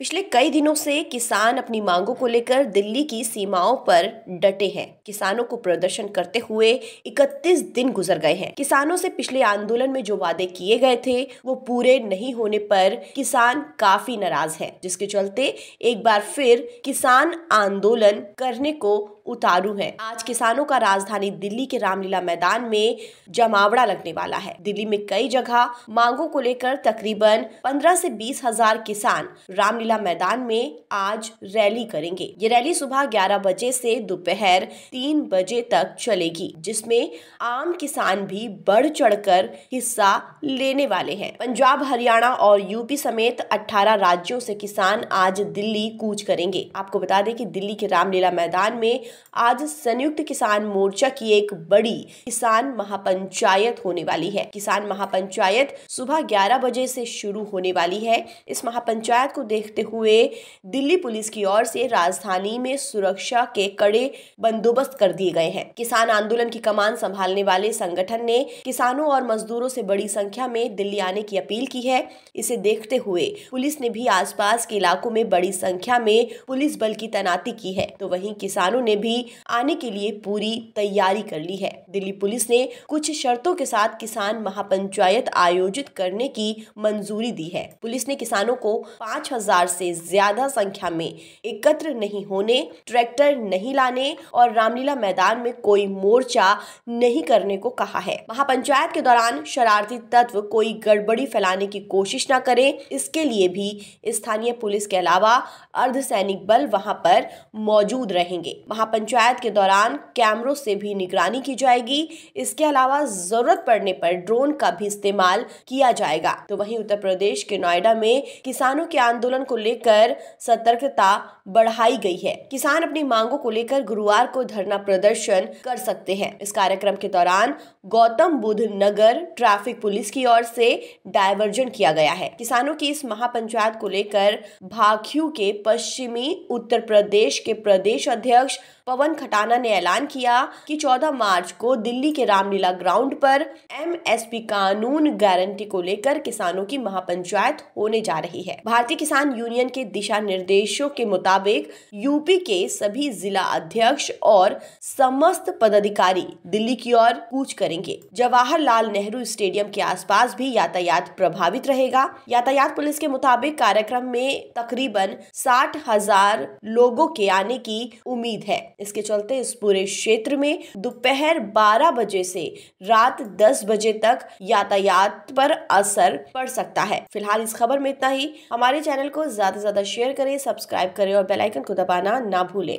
पिछले कई दिनों से किसान अपनी मांगों को लेकर दिल्ली की सीमाओं पर डटे हैं किसानों को प्रदर्शन करते हुए 31 दिन गुजर गए हैं किसानों से पिछले आंदोलन में जो वादे किए गए थे वो पूरे नहीं होने पर किसान काफी नाराज हैं जिसके चलते एक बार फिर किसान आंदोलन करने को उतारू है आज किसानों का राजधानी दिल्ली के रामलीला मैदान में जमावड़ा लगने वाला है दिल्ली में कई जगह मांगों को लेकर तकरीबन पंद्रह से बीस हजार किसान रामलीला मेला मैदान में आज रैली करेंगे ये रैली सुबह 11 बजे से दोपहर तीन बजे तक चलेगी जिसमें आम किसान भी बढ़ चढ़कर हिस्सा लेने वाले हैं पंजाब हरियाणा और यूपी समेत 18 राज्यों से किसान आज दिल्ली कूच करेंगे आपको बता दें कि दिल्ली के रामलीला मैदान में आज संयुक्त किसान मोर्चा की एक बड़ी किसान महापंचायत होने वाली है किसान महापंचायत सुबह ग्यारह बजे से शुरू होने वाली है इस महापंचायत को देखते देखते हुए दिल्ली पुलिस की ओर से राजधानी में सुरक्षा के कड़े बंदोबस्त कर दिए गए हैं किसान आंदोलन की कमान संभालने वाले संगठन ने किसानों और मजदूरों से बड़ी संख्या में दिल्ली आने की अपील की है इसे देखते हुए पुलिस ने भी आसपास के इलाकों में बड़ी संख्या में पुलिस बल की तैनाती की है तो वहीं किसानों ने भी आने के लिए पूरी तैयारी कर ली है दिल्ली पुलिस ने कुछ शर्तों के साथ किसान महापंचायत आयोजित करने की मंजूरी दी है पुलिस ने किसानों को पाँच हजार से ज्यादा संख्या में एकत्र नहीं होने ट्रैक्टर नहीं लाने और रामलीला मैदान में कोई मोर्चा नहीं करने को कहा है महापंचायत के दौरान शरारती तत्व कोई गड़बड़ी फैलाने की कोशिश न करें इसके लिए भी स्थानीय पुलिस के अलावा अर्धसैनिक बल वहां पर मौजूद रहेंगे महापंचायत के दौरान कैमरों से भी निगरानी की जाएगी इसके अलावा जरूरत पड़ने पर ड्रोन का भी इस्तेमाल किया जाएगा तो वहीं उत्तर प्रदेश के नोएडा में किसानों के आंदोलन को लेकर सतर्कता बढ़ाई गई है किसान अपनी मांगों को लेकर गुरुवार को धरना प्रदर्शन कर सकते हैं इस कार्यक्रम के दौरान गौतम बुद्ध नगर ट्रैफिक पुलिस की ओर से डायवर्जन किया गया है किसानों की इस महापंचायत को लेकर भाख्यू के पश्चिमी उत्तर प्रदेश के प्रदेश अध्यक्ष पवन खटाना ने ऐलान किया कि 14 मार्च को दिल्ली के रामलीला ग्राउंड पर एमएसपी कानून गारंटी को लेकर किसानों की महापंचायत होने जा रही है भारतीय किसान यूनियन यूनियन के दिशा निर्देशों के मुताबिक यूपी के सभी जिला अध्यक्ष और समस्त पदाधिकारी दिल्ली की ओर कूच करेंगे जवाहरलाल नेहरू स्टेडियम के आसपास भी यातायात प्रभावित रहेगा यातायात पुलिस के मुताबिक कार्यक्रम में तकरीबन साठ हजार लोगों के आने की उम्मीद है इसके चलते इस पूरे क्षेत्र में दोपहर बारह बजे से रात दस बजे तक यातायात पर असर पड़ सकता है फिलहाल इस खबर में इतना ही हमारे चैनल को ज़्यादा से ज़्यादा शेयर करें सब्सक्राइब करें और बेलाइकन को दबाना ना भूलें